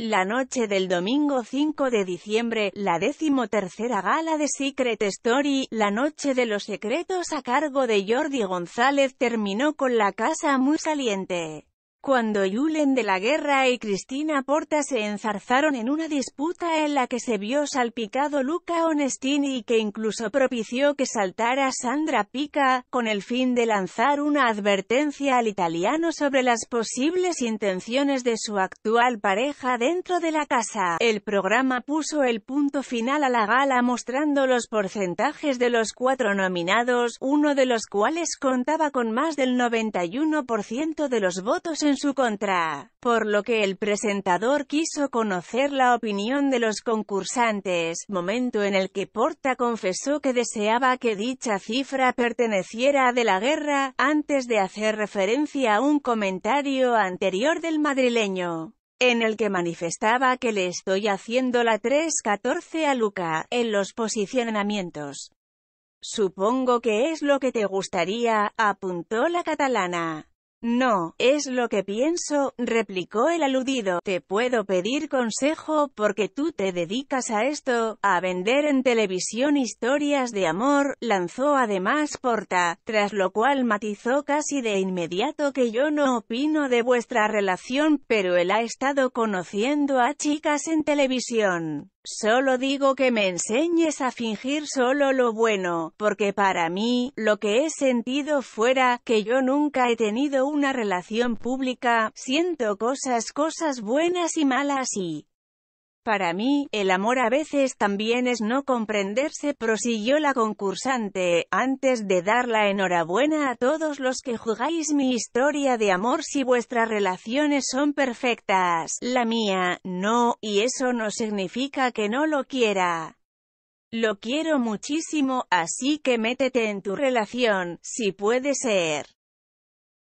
La noche del domingo 5 de diciembre, la decimotercera gala de Secret Story, la noche de los secretos a cargo de Jordi González terminó con la casa muy saliente. Cuando Julen de la Guerra y Cristina Porta se enzarzaron en una disputa en la que se vio salpicado Luca Onestini y que incluso propició que saltara Sandra Pica, con el fin de lanzar una advertencia al italiano sobre las posibles intenciones de su actual pareja dentro de la casa, el programa puso el punto final a la gala mostrando los porcentajes de los cuatro nominados, uno de los cuales contaba con más del 91% de los votos en su contra, por lo que el presentador quiso conocer la opinión de los concursantes, momento en el que Porta confesó que deseaba que dicha cifra perteneciera a De la Guerra, antes de hacer referencia a un comentario anterior del madrileño en el que manifestaba que le estoy haciendo la 314 a Luca, en los posicionamientos. Supongo que es lo que te gustaría, apuntó la catalana. No, es lo que pienso, replicó el aludido. Te puedo pedir consejo porque tú te dedicas a esto, a vender en televisión historias de amor, lanzó además Porta, tras lo cual matizó casi de inmediato que yo no opino de vuestra relación, pero él ha estado conociendo a chicas en televisión. Solo digo que me enseñes a fingir solo lo bueno, porque para mí, lo que he sentido fuera, que yo nunca he tenido una relación pública, siento cosas, cosas buenas y malas y para mí, el amor a veces también es no comprenderse, prosiguió la concursante, antes de dar la enhorabuena a todos los que jugáis mi historia de amor si vuestras relaciones son perfectas, la mía, no, y eso no significa que no lo quiera. Lo quiero muchísimo, así que métete en tu relación, si puede ser.